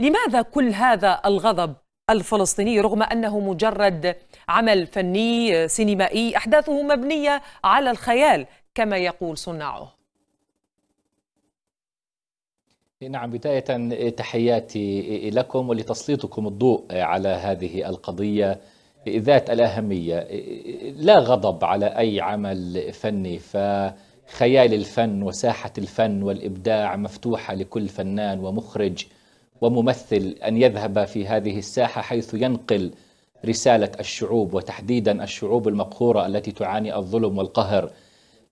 لماذا كل هذا الغضب الفلسطيني رغم انه مجرد عمل فني سينمائي احداثه مبنيه على الخيال كما يقول صناعه نعم بداية تحياتي لكم ولتسليطكم الضوء على هذه القضية ذات الأهمية لا غضب على أي عمل فني فخيال الفن وساحة الفن والإبداع مفتوحة لكل فنان ومخرج وممثل أن يذهب في هذه الساحة حيث ينقل رسالة الشعوب وتحديدا الشعوب المقهورة التي تعاني الظلم والقهر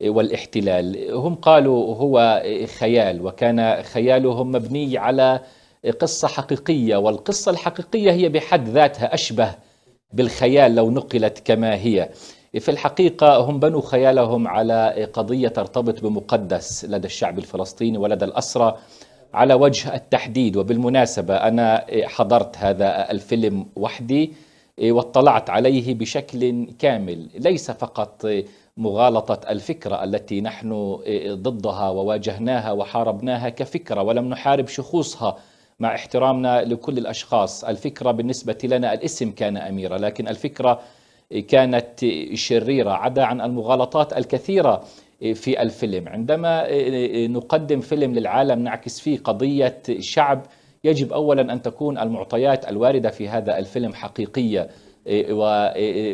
والاحتلال هم قالوا هو خيال وكان خيالهم مبني على قصة حقيقية والقصة الحقيقية هي بحد ذاتها أشبه بالخيال لو نقلت كما هي في الحقيقة هم بنوا خيالهم على قضية ترتبط بمقدس لدى الشعب الفلسطيني ولدى الأسرة على وجه التحديد وبالمناسبة أنا حضرت هذا الفيلم وحدي إيه، واطلعت عليه بشكل كامل ليس فقط مغالطة الفكرة التي نحن إيه، ضدها وواجهناها وحاربناها كفكرة ولم نحارب شخوصها مع احترامنا لكل الأشخاص الفكرة بالنسبة لنا الاسم كان أميرة لكن الفكرة كانت شريرة عدا عن المغالطات الكثيرة إيه، في الفيلم عندما إيه، إيه، نقدم فيلم للعالم نعكس فيه قضية شعب يجب أولا أن تكون المعطيات الواردة في هذا الفيلم حقيقية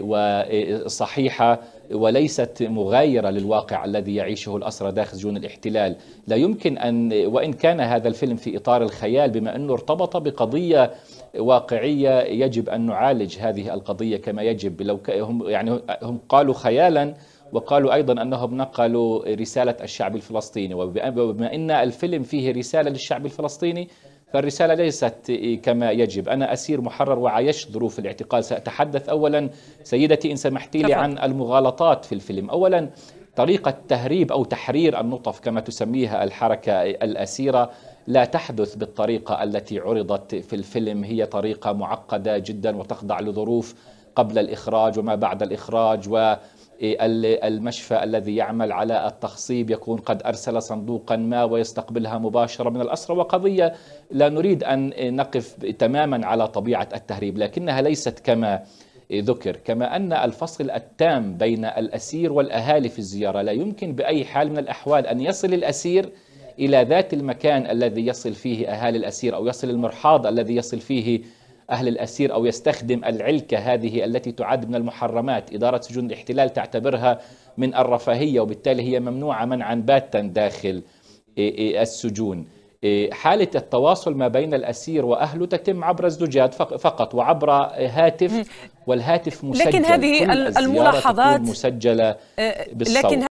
وصحيحة وليست مغايرة للواقع الذي يعيشه الأسرى داخل جون الاحتلال لا يمكن أن وإن كان هذا الفيلم في إطار الخيال بما أنه ارتبط بقضية واقعية يجب أن نعالج هذه القضية كما يجب لو هم يعني هم قالوا خيالا وقالوا أيضا أنهم نقلوا رسالة الشعب الفلسطيني وبما أن الفيلم فيه رسالة للشعب الفلسطيني فالرسالة ليست كما يجب أنا أسير محرر وعايشت ظروف الاعتقال سأتحدث أولا سيدتي إن سمحتي لي عن المغالطات في الفيلم أولا طريقة تهريب أو تحرير النطف كما تسميها الحركة الأسيرة لا تحدث بالطريقة التي عرضت في الفيلم هي طريقة معقدة جدا وتخضع لظروف قبل الإخراج وما بعد الإخراج و المشفى الذي يعمل على التخصيب يكون قد ارسل صندوقا ما ويستقبلها مباشره من الاسرى وقضيه لا نريد ان نقف تماما على طبيعه التهريب لكنها ليست كما ذكر كما ان الفصل التام بين الاسير والاهالي في الزياره لا يمكن باي حال من الاحوال ان يصل الاسير إلى ذات المكان الذي يصل فيه أهالي الأسير أو يصل المرحاض الذي يصل فيه أهل الأسير أو يستخدم العلكة هذه التي تعد من المحرمات إدارة سجون الاحتلال تعتبرها من الرفاهية وبالتالي هي ممنوعة منعا باتا داخل إيه، إيه، السجون إيه، حالة التواصل ما بين الأسير وأهله تتم عبر الزجاج فقط وعبر هاتف والهاتف مسجل لكن هذه الملاحظات مسجلة آه، بالصوت لكن